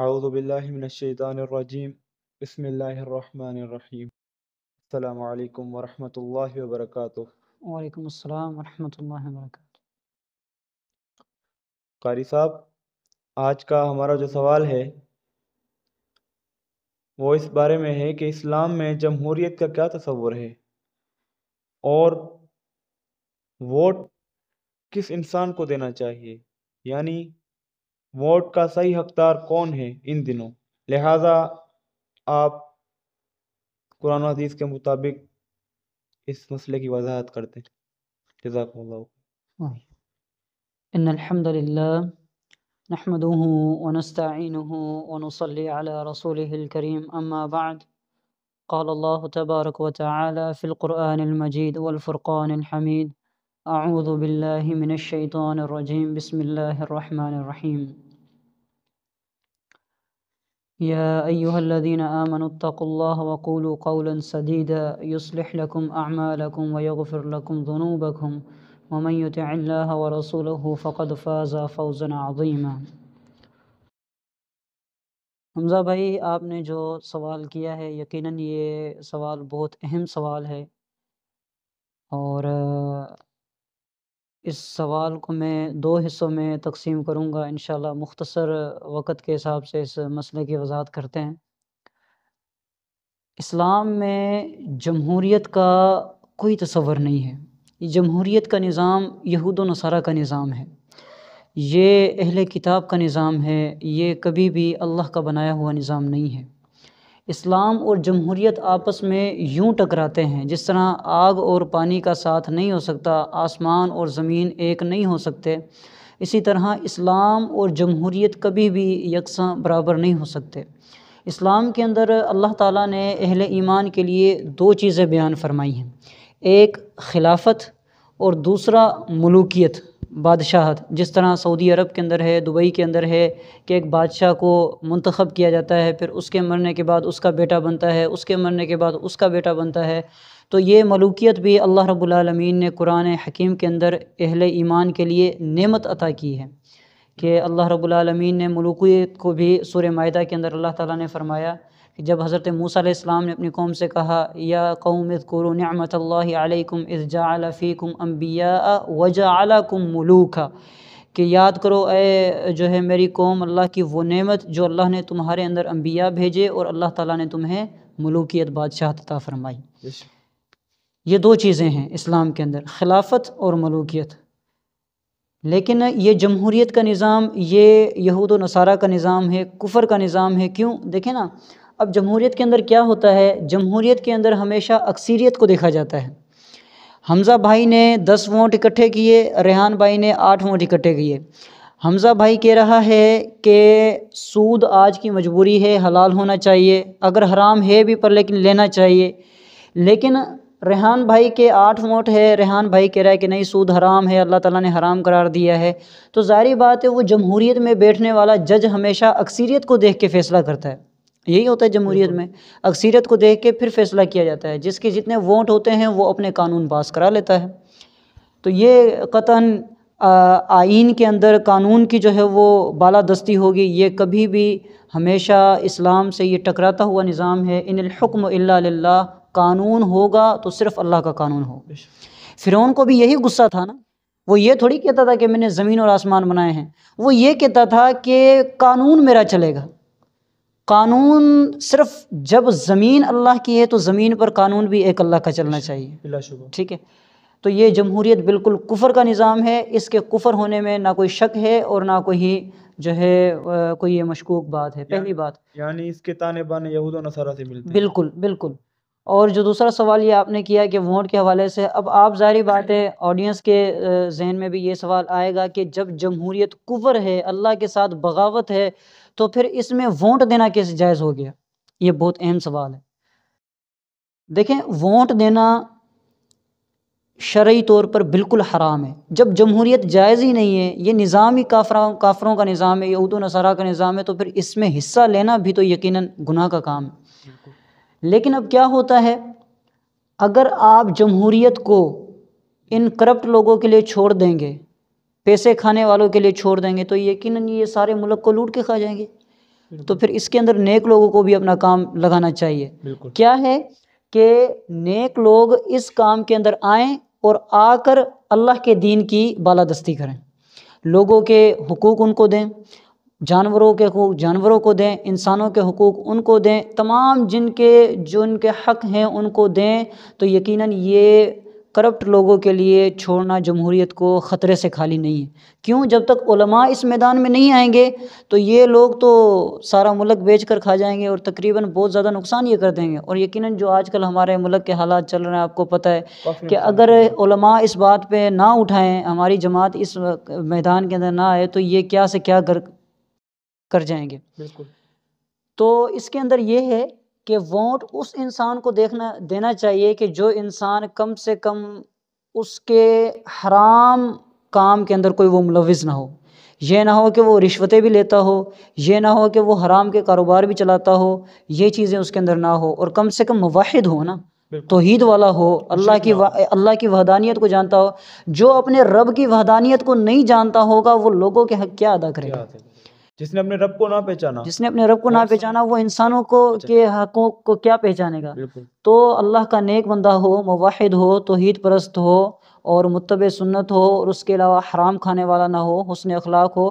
आउज़बिल्लिमिनशैतानरजीम बसमीम अल्लाम वरहमल वर्क वालेकुम अस्सलाम वरहमतुल्लाहि वबरकatuh कारी साहब आज का हमारा जो सवाल है वो इस बारे में है कि इस्लाम में जमहूरियत का क्या तस्वुर है और वोट किस इंसान को देना चाहिए यानी वोट का सही हकदार कौन है इन दिनों लिहाजा आप कुरान हदीस के मुताबिक इस मसले की वजाहत करते हैं जजाक हाँ। इन अल्हम्दुलिल्लाह नहमदुहु व नस्ताइनुहु व नुसल्ली अला रसूलिहिल करीम अम्मा قال الله تبارك وتعالى في القرآن المجيد والفرقان الحميد أعوذ بالله من الشيطان الرجيم بسم الله الرحمن الرحيم يا أيها الذين آمنوا اتقوا الله وقولوا قولا سديدا يصلح لكم أعمالكم ويغفر لكم ذنوبكم ومن يطع الله ورسوله فقد فاز فوزا عظيما हमज़ा भाई आपने जो सवाल किया है यकीनन ये सवाल बहुत अहम सवाल है और इस सवाल को मैं दो हिस्सों में तकसीम करूँगा इन मुख्तसर वक़्त के हिसाब से इस मसले की वजाहत करते हैं इस्लाम में जमहूरीत का कोई तस्वर नहीं है जमहूरीत का निज़ाम यहूद नसारा का निज़ाम है ये अहल किताब का निज़ाम है ये कभी भी अल्लाह का बनाया हुआ निज़ाम नहीं है इस्लाम और जमहूरीत आपस में यूँ टकराते हैं जिस तरह आग और पानी का साथ नहीं हो सकता आसमान और ज़मीन एक नहीं हो सकते इसी तरह इस्लाम और जमहूरीत कभी भी यकसा बराबर नहीं हो सकते इस्लाम के अंदर अल्लाह ताला ने अहल ईमान के लिए दो चीज़ें बयान फरमाई हैं एक खिलाफत और दूसरा मलूकियत बादशाहत जिस तरह सऊदी अरब के अंदर है दुबई के अंदर है कि एक बादशाह को मंतखब किया जाता है फिर उसके मरने के बाद उसका बेटा बनता है उसके मरने के बाद उसका बेटा बनता है तो ये मलूकियत भी अल्लाह रबालमीन ने कुरान हकीम के अंदर अहल ईमान के लिए नेमत अता की है कि अल्लाह रबालमीन ने मलूकियत को भी सुर माहा के अंदर अल्लाह ताली ने फरमाया कि जब हज़रत मूसम ने अपनी कौम से कहा या कौम इसकुर नमत अलकुम इजाफ़ीकुम अम्बिया वजाकुम मलूका कि याद करो ए जो है मेरी कौम अल्लाह की वो नेमत जो अल्लाह ने तुम्हारे अंदर अम्बिया भेजे और अल्लाह ताला ने तुम्हें मलूकियत बादशाह तथा फरमाई ये दो चीज़ें हैं इस्लाम के अंदर खिलाफत और मलूकियत लेकिन ये जमहूरीत का निज़ाम ये यहूद नसारा का निज़ाम है कुफ़र का निज़ाम है क्यों देखें ना अब जमहूरीत के अंदर क्या होता है जमहूरीत के अंदर हमेशा अक्सरीत को देखा जाता है हमज़ा भाई ने दस वोट इकट्ठे किए रेहान भाई ने आठ वोट इकट्ठे किए हमज़ा भाई कह रहा है कि सूद आज की मजबूरी है हलाल होना चाहिए अगर हराम है भी पर लेकिन लेना चाहिए लेकिन रेहान भाई के आठ वोट है रेहान भाई कह रहा है कि नहीं सूद हराम है अल्लाह ताला ने हराम करार दिया है तो ज़ाहरी बात है वो जमहूरीत में बैठने वाला जज हमेशा अक्सरीत को देख के फ़ैसला करता है यही होता है जमहूरीत में अक्सरियत को देख के फिर फैसला किया जाता है जिसके जितने वोट होते हैं वो अपने कानून पास करा लेता है तो ये कतान आइन के अंदर कानून की जो है वो बाला दस्ती होगी ये कभी भी हमेशा इस्लाम से ये टकराता हुआ निज़ाम है इन हुक्म अल्ला कानून होगा तो सिर्फ अल्लाह का कानून हो फ़िरौन को भी यही गुस्सा था ना वो ये थोड़ी कहता था कि मैंने ज़मीन और आसमान बनाए हैं वो ये कहता था कि कानून मेरा चलेगा कानून सिर्फ जब ज़मीन अल्लाह की है तो ज़मीन पर कानून भी एक अल्लाह का चलना चाहिए ठीक है तो ये जमहूरीत बिल्कुल कुफर का निज़ाम है इसके कुफर होने में ना कोई शक है और ना कोई जो है कोई ये मशकूक बात है पहली बात यानी इसके ताने बाने यहूद नसारा से मिलते बिल्कुल बिल्कुल और जो दूसरा सवाल ये आपने किया कि वोट के हवाले से अब आप जारी बात है ऑडियंस के जहन में भी ये सवाल आएगा कि जब जमहूरियत कुवर है अल्लाह के साथ बगावत है तो फिर इसमें वोट देना कैसे जायज़ हो गया ये बहुत अहम सवाल है देखें वोट देना शर्य तौर पर बिल्कुल हराम है जब जमहूरीत जायज़ ही नहीं है ये निज़ाम ही काफरा काफरों का निज़ाम है यहूद नसारा का निज़ाम है तो फिर इसमें हिस्सा लेना भी तो यकीन गुनाह का काम है लेकिन अब क्या होता है अगर आप जमहूरीत को इन करप्ट लोगों के लिए छोड़ देंगे पैसे खाने वालों के लिए छोड़ देंगे तो यकीन ये सारे मुल्क को लूट के खा जाएंगे तो फिर इसके अंदर नेक लोगों को भी अपना काम लगाना चाहिए क्या है कि नेक लोग इस काम के अंदर आए और आकर अल्लाह के दीन की बालादस्ती करें लोगों के हकूक़ उनको दें जानवरों के हकूक़ जानवरों को दें इंसानों के हकूक़ उनको दें तमाम जिनके जो उनके हक़ हैं उनको दें तो यकीनन ये करप्ट लोगों के लिए छोड़ना जमहूरियत को ख़तरे से खाली नहीं है क्यों जब तक उलमा इस मैदान में नहीं आएंगे तो ये लोग तो सारा मुल्क बेच कर खा जाएंगे और तकरीबन बहुत ज़्यादा नुकसान ये कर देंगे और यकीनन जो आजकल हमारे मुल्क के हालात चल रहे हैं आपको पता है कि अगर उलमा इस बात पर ना उठाएँ हमारी जमात इस मैदान के अंदर ना आए तो ये क्या से क्या कर कर जाएंगे बिल्कुल तो इसके अंदर ये है कि वोट उस इंसान को देखना देना चाहिए कि जो इंसान कम से कम उसके हराम काम के अंदर कोई वो मुलविस ना हो ये ना हो कि वो रिश्वतें भी लेता हो ये ना हो कि वो हराम के कारोबार भी चलाता हो ये चीज़ें उसके अंदर ना हो और कम से कम मुवाहिद हो ना तो हीद वाला हो अल्लाह की अल्लाह की वहदानियत को जानता हो जो अपने रब की वहदानियत को नहीं जानता होगा वो लोगों के हक क्या अदा करेगा जिसने अपने रब को ना पहचाना जिसने अपने रब को ना हाँ, पहचाना वो इंसानों को अच्छा। के हकों को क्या पहचानेगा तो अल्लाह का नेक बंदा हो मुवाहिद हो तोहद परस्त हो और मुतब सुन्नत हो और उसके अलावा हराम खाने वाला ना हो हसन अखलाक हो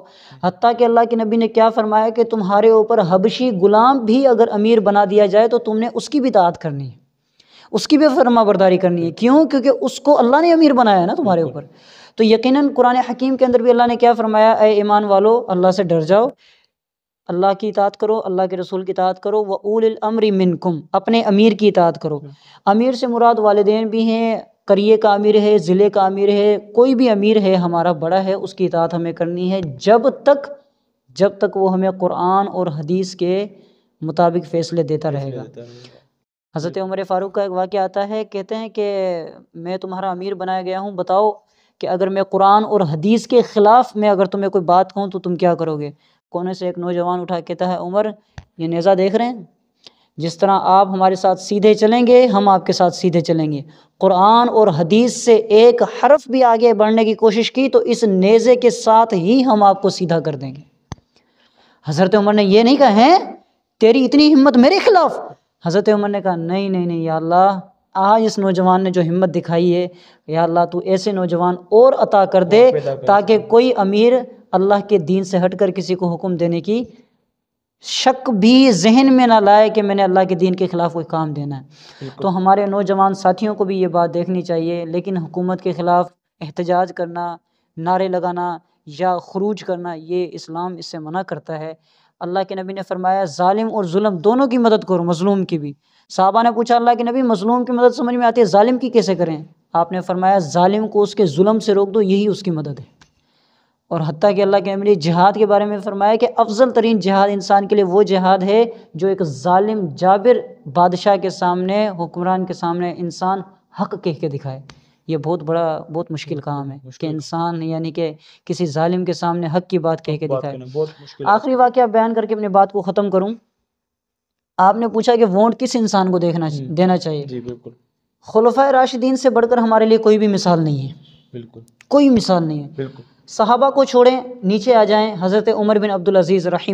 हती कि अल्लाह के नबी ने क्या फ़रमाया कि तुम्हारे ऊपर हबशी ग़ुलाम भी अगर अमीर बना दिया जाए तो तुमने उसकी भी तात करनी है उसकी भी फरमा बरदारी करनी है क्यों क्योंकि उसको अल्लाह ने अमीर बनाया है ना तुम्हारे ऊपर तो यकीनन कुरान हकीम के अंदर भी अल्लाह ने क्या फरमाया ए ईमान वालो अल्लाह से डर जाओ अल्लाह की इतात करो अल्लाह के रसूल की इतात करो व उल अमरी मिनकुम अपने अमीर की इतात करो अमीर से मुराद वालदेन भी हैं करिए का अमीर है ज़िले का अमीर है कोई भी अमीर है हमारा बड़ा है उसकी इतात हमें करनी है जब तक जब तक वो हमें कुरान और हदीस के मुताबिक फ़ैसले देता रहेगा हज़रत उमर फ़ारूक का एक वाक्य आता है कहते हैं कि मैं तुम्हारा अमीर बनाया गया हूँ बताओ कि अगर मैं कुरान और हदीस के ख़िलाफ़ मैं अगर तुम्हें कोई बात कहूँ तो तुम क्या करोगे कोने से एक नौजवान उठा कहता है उमर ये नेज़ा देख रहे हैं जिस तरह आप हमारे साथ सीधे चलेंगे हम आपके साथ सीधे चलेंगे कुरान और हदीस से एक हरफ भी आगे बढ़ने की कोशिश की तो इस नेज़े के साथ ही हम आपको सीधा कर देंगे हज़रत उमर ने यह नहीं कहा है तेरी इतनी हिम्मत मेरे खिलाफ हज़रत उमर ने कहा नहीं नहीं नहीं या अल्लाह आज इस नौजवान ने जो हिम्मत दिखाई है या अल्लाह तू ऐसे नौजवान और अता कर दे ताकि कोई अमीर अल्लाह के दीन से हटकर किसी को हुक्म देने की शक भी जहन में ना लाए कि मैंने अल्लाह के दीन के ख़िलाफ़ कोई काम देना है तो हमारे नौजवान साथियों को भी ये बात देखनी चाहिए लेकिन हुकूमत के ख़िलाफ़ एहतजाज करना नारे लगाना या खरूज करना ये इस्लाम इससे मना करता है अल्लाह के नबी ने फरमाया जालिम और जुल्म दोनों की मदद करो मजलूम की भी साहबा ने पूछा अल्लाह के नबी मजलूम की मदद समझ में आती है ालिम की कैसे करें आपने फरमाया ालिम को उसके जुल्म से रोक दो यही उसकी मदद है और हती कि अल्लाह के नबी ने जिहाद के बारे में फरमाया कि अफजल तरीन जिहाद इंसान के लिए वो जिहाद है जो एक ालिम जाबिर बादशाह के सामने हुक्मरान के सामने इंसान हक कह के दिखाए ये बहुत बड़ा बहुत मुश्किल काम है कि इंसान यानी कि किसी जालिम के सामने हक की बात कह के दिखाए आखिरी वाक्य बयान करके अपनी बात को ख़त्म करूँ आपने पूछा कि वोट किस इंसान को देखना हम्म। देना चाहिए खलफा राशिदीन से बढ़कर हमारे लिए कोई भी मिसाल नहीं है बिल्कुल कोई मिसाल नहीं है बिल्कुल सहाबा को छोड़ें नीचे आ जाएं हज़रत उमर बिन अब्दुल अजीज़ रही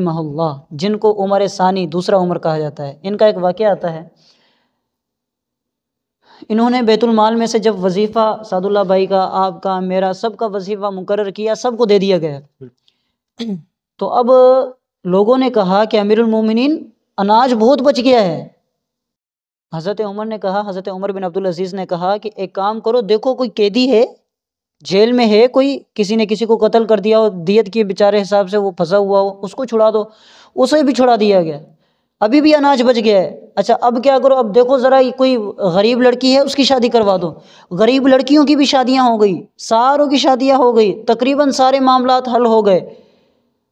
जिनको उमर सानी दूसरा उमर कहा जाता है इनका एक वाक्य आता है इन्होंने बैतुलमाल में से जब वजीफ़ा सादुल्ला भाई का आपका मेरा सब का वजीफ़ा मुकर किया सबको दे दिया गया तो अब लोगों ने कहा कि अमीरमिन अनाज बहुत बच गया है हज़रत उमर ने कहा हज़रत उमर बिन अब्दुल अजीज़ ने कहा कि एक काम करो देखो कोई कैदी है जेल में है कोई किसी ने किसी को कत्ल कर दिया और दियत के बेचारे हिसाब से वो फंसा हुआ हो उसको छुड़ा दो उसे भी छुड़ा दिया गया अभी भी अनाज बच गया है अच्छा अब क्या करो अब देखो ज़रा कोई गरीब लड़की है उसकी शादी करवा दो गरीब लड़कियों की भी शादियां हो गई सारों की शादियां हो गई तकरीबन सारे मामला हल हो गए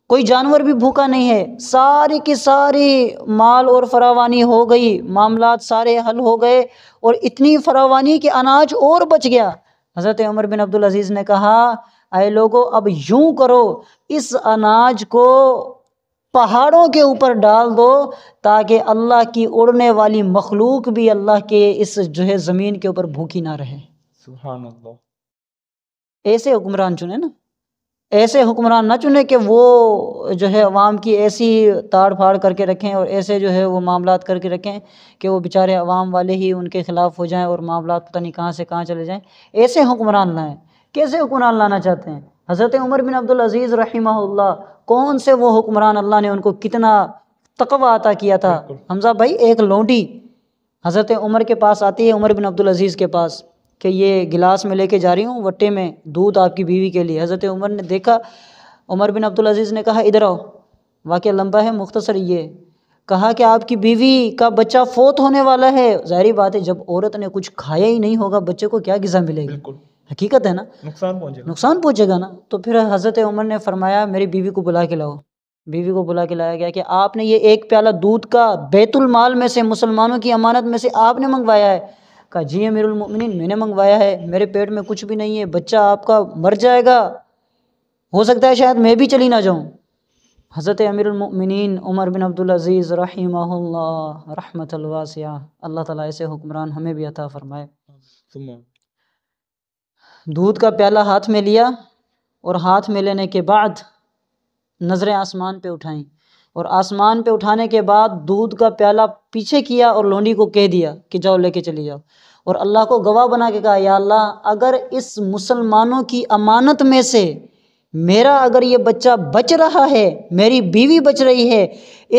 कोई जानवर भी भूखा नहीं है सारे के सारे माल और फरावानी हो गई मामला सारे हल हो गए और इतनी फरावानी कि अनाज और बच गया हज़रत उमर बिन अब्दुल अजीज़ ने कहा आए लोगो अब यूं करो इस अनाज को पहाड़ों के ऊपर डाल दो ताकि अल्लाह की उड़ने वाली मखलूक भी अल्लाह के इस जो है ज़मीन के ऊपर भूखी ना रहे ऐसे हुक्मरान चुने ना ऐसे हुक्मरान ना चुने कि वो जो है अवाम की ऐसी ताड़ फाड़ करके रखें और ऐसे जो है वो मामला करके रखें कि वो बेचारे अवाम वाले ही उनके ख़िलाफ़ हो जाएं और मामला पता नहीं कहाँ से कहाँ चले जाएं ऐसे हुक्मरान लाएं कैसे हुक्मरान लाना चाहते हैं हज़रत उमर बिन अब्दुल अजीज़ रहीमल्ला कौन से वो हुक्मरान अल्लाह ने उनको कितना तकवा अता किया था हमजा भाई एक लौंडी हज़रत उमर के पास आती है उमर बिन अब्दुल अजीज़ के पास कि ये गिलास में लेके जा रही हूँ वट्टे में दूध आपकी बीवी के लिए हज़रत उमर ने देखा उमर बिन अब्दुल अजीज़ ने कहा इधर आओ वाक़ लंबा है मुख्तसर ये कहा कि आपकी बीवी का बच्चा फोत होने वाला है ज़ाहिर बात है जब औरत ने कुछ खाया ही नहीं होगा बच्चे को क्या गज़ा मिलेगी हकीकत है ना नुकसान पहुंचेगा नुकसान पहुंचेगा ना तो फिर हज़रत उमर ने फरमाया मेरी बीवी को बुला के लाओ बीवी को बुला के लाया गया कि आपने ये एक प्याला दूध का बैतुल माल में से मुसलमानों की अमानत में से आपने मंगवाया है कहा जी अमीरमिन मैंने मंगवाया है मेरे पेट में कुछ भी नहीं है बच्चा आपका मर जाएगा हो सकता है शायद मैं भी चली ना जाऊँ हज़रत अमीरमिन उमर बिन अज़ीज़ रही रहमत वासिया अल्लाह ताला ऐसे हुक्मरान हमें भी अता फ़रमाए दूध का प्याला हाथ में लिया और हाथ में लेने के बाद नज़रें आसमान पे उठाई और आसमान पे उठाने के बाद दूध का प्याला पीछे किया और लोंडी को कह दिया कि जाओ लेके चले जाओ और अल्लाह को गवाह बना के कहा या अल्लाह अगर इस मुसलमानों की अमानत में से मेरा अगर ये बच्चा बच रहा है मेरी बीवी बच रही है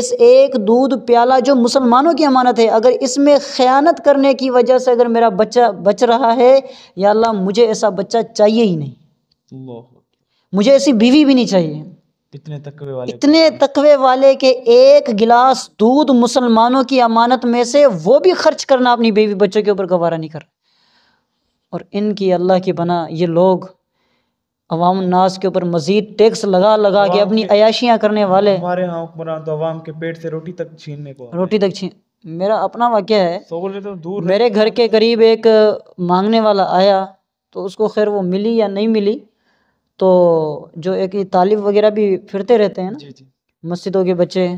इस एक दूध प्याला जो मुसलमानों की अमानत है अगर इसमें ख़यानत करने की वजह से अगर मेरा बच्चा बच रहा है या अल्लाह मुझे ऐसा बच्चा चाहिए ही नहीं मुझे ऐसी बीवी भी नहीं चाहिए इतने तकवे वाले इतने तकवे वाले के एक गिलास दूध मुसलमानों की अमानत में से वो भी खर्च करना अपनी बीवी बच्चों के ऊपर गवारा नहीं कर और इनकी अल्लाह की बना ये लोग अवाम नाश के ऊपर मजीद टैक्स लगा लगा के अपनी अयाशियाँ करने वाले हमारे यहाँ हुक्मरान तो अवाम के पेट से रोटी तक छीनने को रोटी तक छीन मेरा अपना वाक्य है तो दूर मेरे घर के करीब एक मांगने वाला आया तो उसको खैर वो मिली या नहीं मिली तो जो एक तालिब वगैरह भी फिरते रहते हैं ना मस्जिदों के बच्चे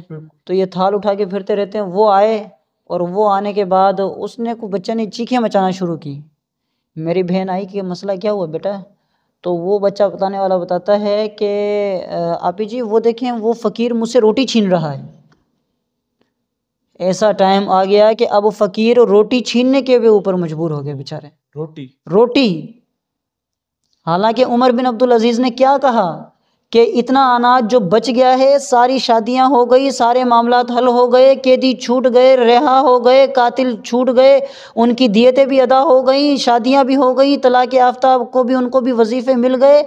तो ये थाल उठा के फिरते रहते हैं वो आए और वो आने के बाद उसने को बच्चे ने चीखें मचाना शुरू की मेरी बहन आई कि मसला क्या हुआ बेटा तो वो बच्चा बताने वाला बताता है कि आपी जी वो देखें वो फ़कीर मुझसे रोटी छीन रहा है ऐसा टाइम आ गया कि अब फ़कीर रोटी छीनने के भी ऊपर मजबूर हो गए बेचारे रोटी रोटी हालांकि उमर बिन अब्दुल अजीज़ ने क्या कहा कि इतना अनाज जो बच गया है सारी शादियां हो गई सारे मामला हल हो गए कैदी छूट गए रिहा हो गए कातिल छूट गए उनकी दियतें भी अदा हो गई शादियां भी हो गई तलाक आफ्ताब को भी उनको भी वजीफ़े मिल गए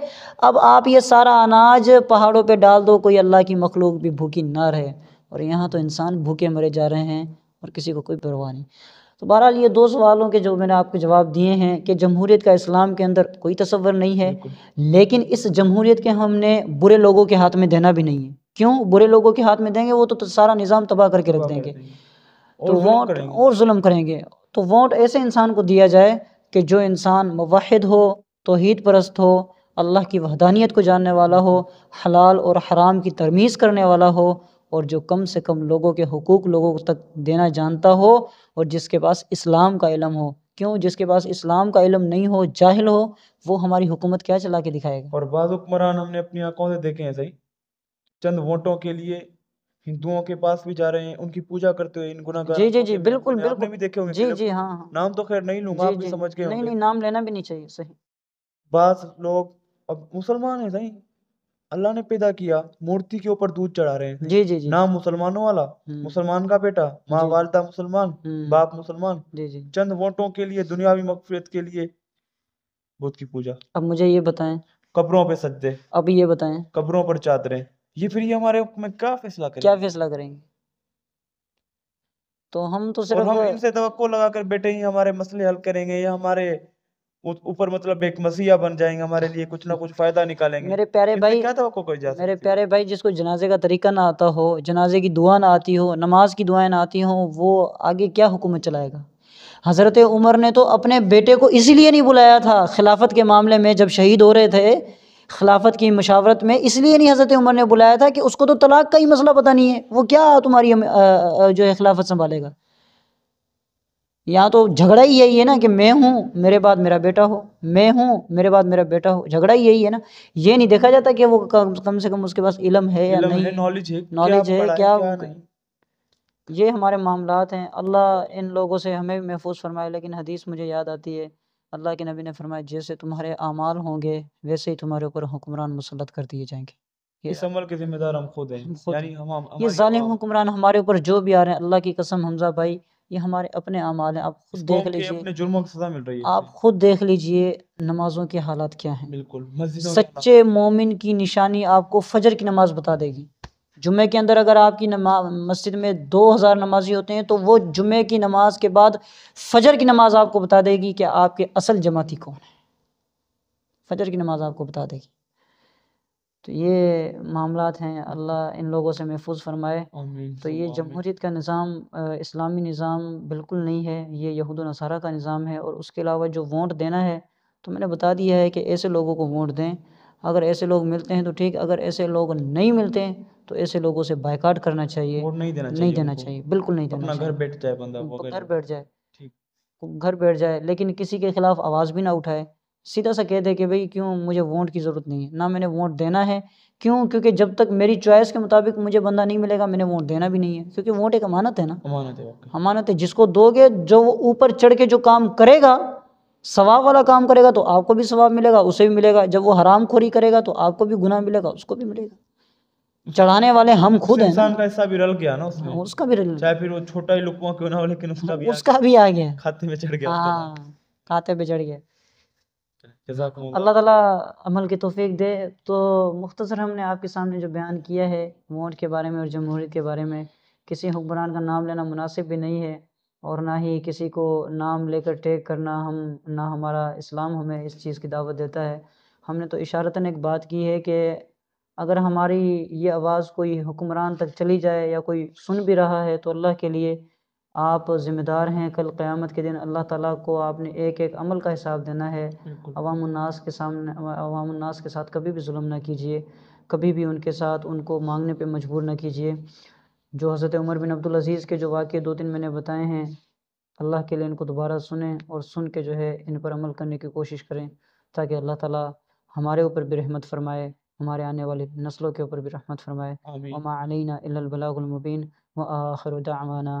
अब आप ये सारा अनाज पहाड़ों पे डाल दो कोई अल्लाह की मखलूक भी भूखी ना रहे और यहाँ तो इंसान भूखे मरे जा रहे हैं और किसी को कोई परवाह नहीं तो बहरहाल ये दो सवालों के जो मैंने आपको जवाब दिए हैं कि जमहूरीत का इस्लाम के अंदर कोई तस्वर नहीं है लेकिन इस जमहूरीत के हमने बुरे लोगों के हाथ में देना भी नहीं है क्यों बुरे लोगों के हाथ में देंगे वो तो, तो सारा निज़ाम तबाह करके रख देंगे तो वोट और जुलम करेंगे तो वोट ऐसे इंसान को दिया जाए कि जो इंसान मुवाहिद हो तोहद परस्त हो अल्लाह की वहदानियत को जानने वाला हो हलाल और हराम की तरमीज़ करने वाला हो और जो कम से कम लोगों के हकूक़ लोगों तक देना जानता हो और जिसके पास इस्लाम का इलम हो क्यों जिसके पास इस्लाम का इलम नहीं हो जाहिल हो वो हमारी हुकूमत क्या चला के दिखाएगा और बाद हुक्मरान हमने अपनी आंखों से देखे हैं सही चंद वोटों के लिए हिंदुओं के पास भी जा रहे हैं उनकी पूजा करते हुए इन गुनाह जी जी जी बिल्कुल बिल्कुल भी देखे होंगे जी जी हाँ, हाँ नाम तो खैर नहीं लूंगा समझ के नहीं नहीं नाम लेना भी नहीं चाहिए सही बात लोग अब मुसलमान है सही अल्लाह ने पैदा किया मूर्ति के ऊपर दूध चढ़ा रहे हैं जी जी जी नाम मुसलमानों वाला हम्म। मुसलमान का बेटा माँ वालदा मुसलमान हम्म। बाप मुसलमान जी जी चंद वोटों के लिए दुनियावी मकफियत के लिए बुद्ध की पूजा अब मुझे ये बताएं कब्रों पे सजदे अब ये बताएं कब्रों पर चादरें ये फिर ये हमारे में क्या फैसला करेंगे क्या फैसला करेंगे तो हम तो सिर्फ हम इनसे तो लगा कर बैठे ही हमारे मसले हल करेंगे या हमारे ऊपर मतलब एक मसीहा बन जाएंगे हमारे लिए कुछ ना कुछ फायदा निकालेंगे मेरे प्यारे भाई क्या था कोई जा मेरे प्यारे भाई जिसको जनाजे का तरीका ना आता हो जनाजे की दुआ ना आती हो नमाज की दुआएं ना आती हो वो आगे क्या हुकूमत चलाएगा हज़रत उमर ने तो अपने बेटे को इसीलिए नहीं बुलाया था खिलाफत के मामले में जब शहीद हो रहे थे खिलाफत की मशावरत में इसलिए नहीं हज़रत उमर ने बुलाया था कि उसको तो तलाक का ही मसला पता नहीं है वो क्या तुम्हारी जो है खिलाफत संभालेगा यहाँ तो झगड़ा ही यही है ना कि मैं हूँ मेरे बाद मेरा बेटा हो मैं हूँ मेरे बाद मेरा बेटा हो झगड़ा ही यही है ना ये नहीं देखा जाता कि वो कम, कम से कम उसके पास इलम है या इलम नहीं नॉलेज है नॉलेज है क्या, क्या नहीं? ये हमारे मामला हैं अल्लाह इन लोगों से हमें भी महफूज फरमाए लेकिन हदीस मुझे याद आती है अल्लाह के नबी ने फरमाया जैसे तुम्हारे अमाल होंगे वैसे ही तुम्हारे ऊपर हुक्मरान मुसलत कर दिए जाएंगे इस अमल के जिम्मेदार हम खुद हैं यानी हम ये जालिम हुक्मरान हमारे ऊपर जो भी आ रहे हैं अल्लाह की कसम हमजा भाई ये हमारे अपने अमाल हैं आप खुद देख लीजिए अपने जुर्मों की सजा मिल रही है आप खुद देख लीजिए नमाजों के हालात क्या हैं बिल्कुल सच्चे मोमिन की निशानी आपको फजर की नमाज बता देगी जुमे के अंदर अगर आपकी मस्जिद में दो हज़ार नमाजी होते हैं तो वो जुमे की नमाज के बाद फजर की नमाज आपको बता देगी कि आपके असल जमाती कौन है फजर की नमाज आपको बता देगी तो ये मामला हैं अल्लाह इन लोगों से महफूज फरमाए तो ये जमहूरीत का निज़ाम इस्लामी निज़ाम बिल्कुल नहीं है ये यहूद नसारा का निज़ाम है और उसके अलावा जो वोट देना है तो मैंने बता दिया है कि ऐसे लोगों को वोट दें अगर ऐसे लोग मिलते हैं तो ठीक अगर ऐसे लोग नहीं मिलते हैं तो ऐसे लोगों से बायकाट करना चाहिए वोट नहीं देना चाहिए नहीं देना चाहिए बिल्कुल नहीं देना घर बैठ जाए बंदा घर बैठ जाए घर बैठ जाए लेकिन किसी के खिलाफ आवाज़ भी ना उठाए सीधा सा कह दे कि भाई क्यों मुझे वोट की ज़रूरत नहीं है ना मैंने वोट देना है क्यों क्योंकि जब तक मेरी चॉइस के मुताबिक मुझे बंदा नहीं मिलेगा मैंने वोट देना भी नहीं है क्योंकि वोट एक अमानत है ना अमानत है अमानत है जिसको दोगे जो वो ऊपर चढ़ के जो काम करेगा सवाब वाला काम करेगा तो आपको भी सवाब मिलेगा उसे भी मिलेगा जब वो हराम खोरी करेगा तो आपको भी गुना मिलेगा उसको भी मिलेगा चढ़ाने वाले हम खुद हैं इंसान का हिस्सा भी रल गया ना उसमें हाँ, उसका भी रल चाहे फिर वो छोटा ही लुकवा क्यों ना हो लेकिन उसका भी उसका भी आ गया खाते में चढ़ गया हाँ खाते में चढ़ गया अल्लाह ताला अमल की तोफ़ी दे तो मुख्तसर हमने आपके सामने जो बयान किया है वोट के बारे में और जमहूरीत के बारे में किसी हुक्मरान का नाम लेना मुनासिब भी नहीं है और ना ही किसी को नाम लेकर टेक करना हम ना हमारा इस्लाम हमें इस चीज़ की दावत देता है हमने तो इशारता एक बात की है कि अगर हमारी ये आवाज़ कोई हुक्मरान तक चली जाए या कोई सुन भी रहा है तो अल्लाह के लिए आप ज़िम्मेदार हैं कल क्यामत के दिन अल्लाह ताला को आपने एक एक अमल का हिसाब देना है अवामनास के सामने अवामनास के साथ कभी भी जुल्म ना कीजिए कभी भी उनके साथ उनको मांगने पे मजबूर ना कीजिए जो हज़रत उमर बिन अब्दुल अज़ीज़ के जो वाक्य दो तीन मैंने बताए हैं अल्लाह के लिए इनको दोबारा सुने और सुन के जो है इन पर अमल करने की कोशिश करें ताकि अल्लाह ताला हमारे ऊपर भी रहमत फ़रमाए हमारे आने वाली नस्लों के ऊपर भी रहमत फ़रमाए वमा अलैना इल्लल बलागुल मुबीन व आखिर दावाना